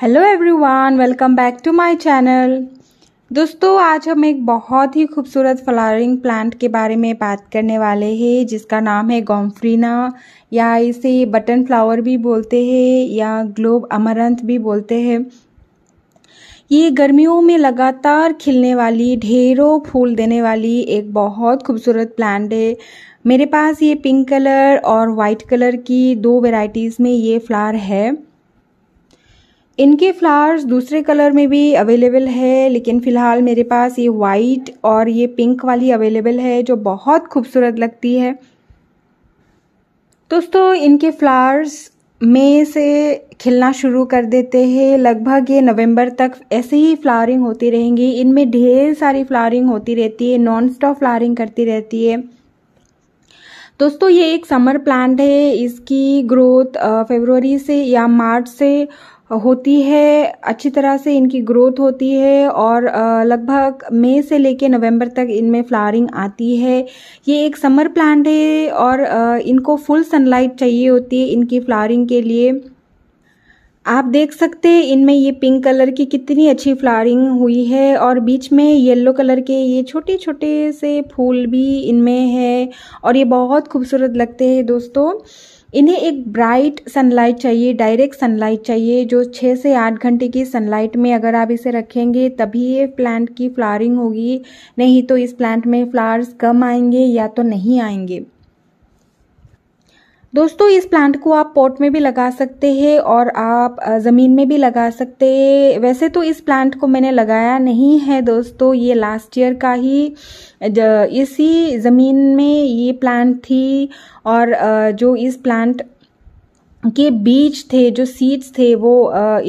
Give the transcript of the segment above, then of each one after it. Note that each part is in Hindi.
hello everyone welcome back to my channel दोस्तों आज हम एक बहुत ही खूबसूरत फ्लावरिंग प्लांट के बारे में बात करने वाले हैं जिसका नाम है गोम्फ्रीना या इसे बटन फ्लावर भी बोलते हैं या ग्लोब अमरंथ भी बोलते हैं ये गर्मियों में लगातार खिलने वाली ढेरों फूल देने वाली एक बहुत खूबसूरत प्लांट है मेरे पास ये पिंक कलर और वाइट कलर की दो वेराइटीज़ में ये फ्लावर है इनके फ्लावर्स दूसरे कलर में भी अवेलेबल है लेकिन फ़िलहाल मेरे पास ये वाइट और ये पिंक वाली अवेलेबल है जो बहुत खूबसूरत लगती है दोस्तों इनके फ्लावर्स मई से खिलना शुरू कर देते हैं लगभग ये नवंबर तक ऐसे ही फ्लावरिंग होती रहेंगी इनमें ढेर सारी फ्लावरिंग होती रहती है नॉन स्टॉप फ्लावरिंग करती रहती है दोस्तों ये एक समर प्लांट है इसकी ग्रोथ फरवरी से या मार्च से होती है अच्छी तरह से इनकी ग्रोथ होती है और लगभग मई से लेके नवंबर तक इनमें फ्लावरिंग आती है ये एक समर प्लांट है और इनको फुल सनलाइट चाहिए होती है इनकी फ्लावरिंग के लिए आप देख सकते हैं इनमें ये पिंक कलर की कितनी अच्छी फ्लावरिंग हुई है और बीच में येलो कलर के ये छोटे छोटे से फूल भी इनमें है और ये बहुत खूबसूरत लगते हैं दोस्तों इन्हें एक ब्राइट सनलाइट चाहिए डायरेक्ट सनलाइट चाहिए जो छः से आठ घंटे की सनलाइट में अगर आप इसे रखेंगे तभी ये प्लांट की फ्लावरिंग होगी नहीं तो इस प्लांट में फ्लावर्स कम आएंगे या तो नहीं आएंगे दोस्तों इस प्लांट को आप पॉट में भी लगा सकते हैं और आप ज़मीन में भी लगा सकते हैं वैसे तो इस प्लांट को मैंने लगाया नहीं है दोस्तों ये लास्ट ईयर का ही इसी ज़मीन में ये प्लांट थी और जो इस प्लांट के बीज थे जो सीड्स थे वो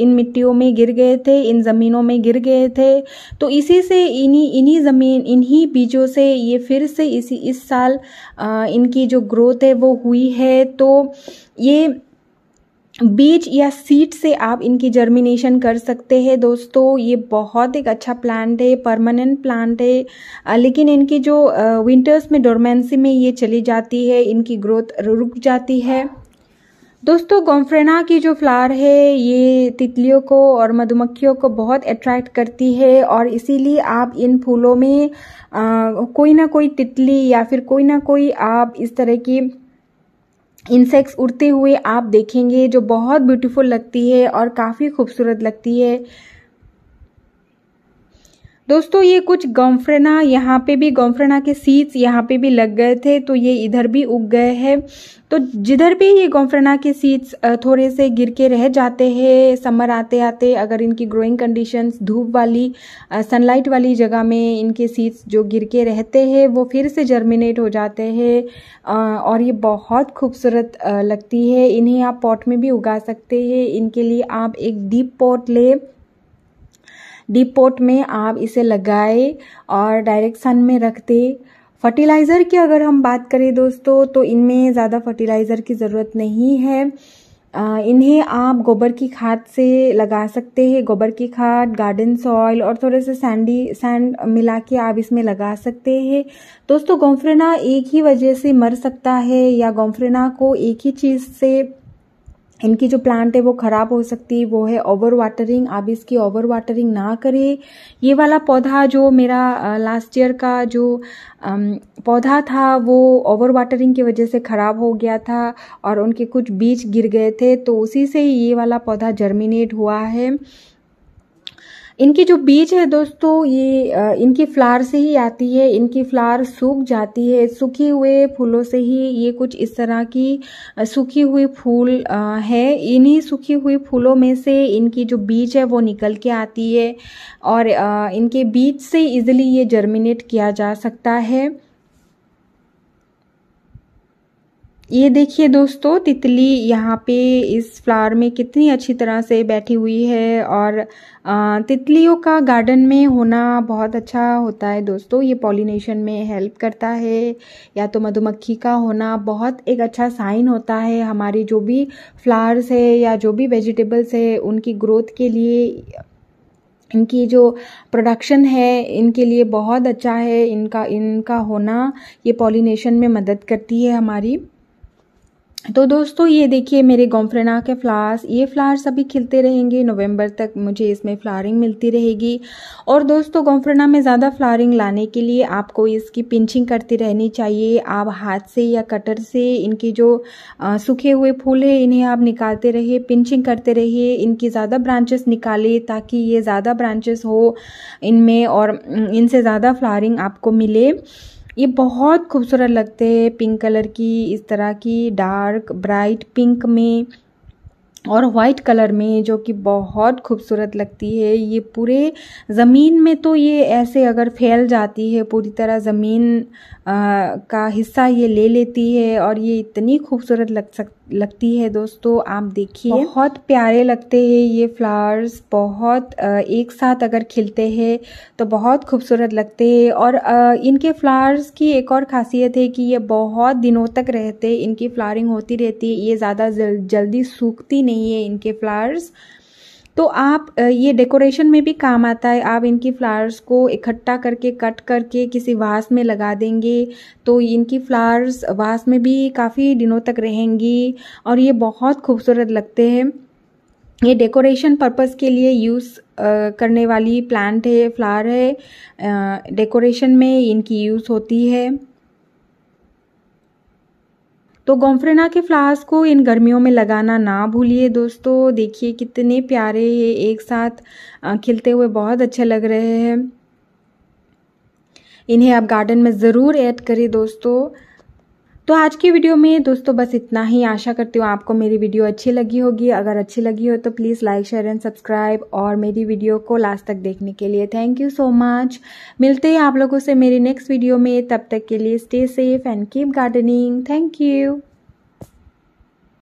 इन मिट्टियों में गिर गए थे इन ज़मीनों में गिर गए थे तो इसी से इन्हीं इन्हीं ज़मीन इन्हीं बीजों से ये फिर से इसी इस साल इनकी जो ग्रोथ है वो हुई है तो ये बीज या सीड से आप इनकी जर्मिनेशन कर सकते हैं दोस्तों ये बहुत एक अच्छा प्लांट है परमानेंट प्लांट है लेकिन इनकी जो विंटर्स में डोरमेंसी में ये चली जाती है इनकी ग्रोथ रुक जाती है दोस्तों गोम्फ्रेना की जो फ्लावर है ये तितलियों को और मधुमक्खियों को बहुत अट्रैक्ट करती है और इसीलिए आप इन फूलों में आ, कोई ना कोई तितली या फिर कोई ना कोई आप इस तरह की इंसेक्ट्स उड़ते हुए आप देखेंगे जो बहुत ब्यूटीफुल लगती है और काफ़ी खूबसूरत लगती है दोस्तों ये कुछ गौफ्रेना यहाँ पे भी गौफ्रेना के सीड्स यहाँ पे भी लग गए थे तो ये इधर भी उग गए हैं तो जिधर भी ये गौफ्रेना के सीड्स थोड़े से गिर के रह जाते हैं समर आते आते अगर इनकी ग्रोइंग कंडीशंस धूप वाली सनलाइट वाली जगह में इनके सीड्स जो गिर के रहते हैं वो फिर से जर्मिनेट हो जाते हैं और ये बहुत खूबसूरत लगती है इन्हें आप पॉट में भी उगा सकते हैं इनके लिए आप एक डीप पॉट लें डीप पोट में आप इसे लगाए और डायरेक्ट सन में रख दे फर्टिलाइज़र की अगर हम बात करें दोस्तों तो इनमें ज़्यादा फर्टिलाइज़र की ज़रूरत नहीं है इन्हें आप गोबर की खाद से लगा सकते हैं गोबर की खाद गार्डन सॉइल और थोड़े से सैंडी सैंड मिला के आप इसमें लगा सकते हैं दोस्तों गोम्फ्रेना एक ही वजह से मर सकता है या गोम्फ्रेना को एक ही चीज़ से इनकी जो प्लांट है वो खराब हो सकती है वो है ओवर वाटरिंग आप इसकी ओवर वाटरिंग ना करें ये वाला पौधा जो मेरा लास्ट ईयर का जो पौधा था वो ओवर वाटरिंग की वजह से ख़राब हो गया था और उनके कुछ बीज गिर गए थे तो उसी से ही ये वाला पौधा जर्मिनेट हुआ है इनकी जो बीज है दोस्तों ये इनकी फ्लावर से ही आती है इनकी फ्लावर सूख जाती है सूखे हुए फूलों से ही ये कुछ इस तरह की सूखी हुई फूल है इन्हीं सूखी हुई फूलों में से इनकी जो बीज है वो निकल के आती है और इनके बीज से इजिली ये जर्मिनेट किया जा सकता है ये देखिए दोस्तों तितली यहाँ पे इस फ्लावर में कितनी अच्छी तरह से बैठी हुई है और तितलियों का गार्डन में होना बहुत अच्छा होता है दोस्तों ये पॉलिनेशन में हेल्प करता है या तो मधुमक्खी का होना बहुत एक अच्छा साइन होता है हमारे जो भी फ्लावर्स है या जो भी वेजिटेबल्स है उनकी ग्रोथ के लिए इनकी जो प्रोडक्शन है इनके लिए बहुत अच्छा है इनका इनका होना ये पॉलिनेशन में मदद करती है हमारी तो दोस्तों ये देखिए मेरे गोमफ्रेना के फ्लावर्स ये फ्लावर्स अभी खिलते रहेंगे नवंबर तक मुझे इसमें फ्लावरिंग मिलती रहेगी और दोस्तों गोमफ्रेना में ज़्यादा फ्लावरिंग लाने के लिए आपको इसकी पिंचिंग करती रहनी चाहिए आप हाथ से या कटर से इनके जो सूखे हुए फूल है इन्हें आप निकालते रहिए पिंचिंग करते रहिए इनकी ज़्यादा ब्रांचेस निकाले ताकि ये ज़्यादा ब्रांचेस हो इनमें और इनसे ज़्यादा फ्लारिंग आपको मिले ये बहुत खूबसूरत लगते हैं पिंक कलर की इस तरह की डार्क ब्राइट पिंक में और वाइट कलर में जो कि बहुत खूबसूरत लगती है ये पूरे ज़मीन में तो ये ऐसे अगर फैल जाती है पूरी तरह ज़मीन का हिस्सा ये ले लेती है और ये इतनी खूबसूरत लग सक लगती है दोस्तों आप देखिए बहुत प्यारे लगते हैं ये फ्लावर्स बहुत एक साथ अगर खिलते हैं तो बहुत खूबसूरत लगते हैं और इनके फ्लावर्स की एक और खासियत है कि ये बहुत दिनों तक रहते इनकी फ्लावरिंग होती रहती है ये ज़्यादा जल्दी सूखती नहीं नहीं है इनके फ्लावर्स तो आप ये डेकोरेशन में भी काम आता है आप इनकी फ्लावर्स को इकट्ठा करके कट करके किसी वास में लगा देंगे तो इनकी फ्लावर्स वास में भी काफ़ी दिनों तक रहेंगी और ये बहुत खूबसूरत लगते हैं ये डेकोरेशन पर्पस के लिए यूज़ करने वाली प्लांट है फ्लावर है डेकोरेशन में इनकी यूज़ होती है तो गोम्फ्रेना के फ्लावर्स को इन गर्मियों में लगाना ना भूलिए दोस्तों देखिए कितने प्यारे ये एक साथ खिलते हुए बहुत अच्छे लग रहे हैं इन्हें आप गार्डन में ज़रूर ऐड करें दोस्तों तो आज की वीडियो में दोस्तों बस इतना ही आशा करती हूँ आपको मेरी वीडियो अच्छी लगी होगी अगर अच्छी लगी हो तो please like share and subscribe और मेरी वीडियो को लास्ट तक देखने के लिए थैंक यू सो मच मिलते हैं आप लोगों से मेरी नेक्स्ट वीडियो में तब तक के लिए stay safe and keep gardening thank you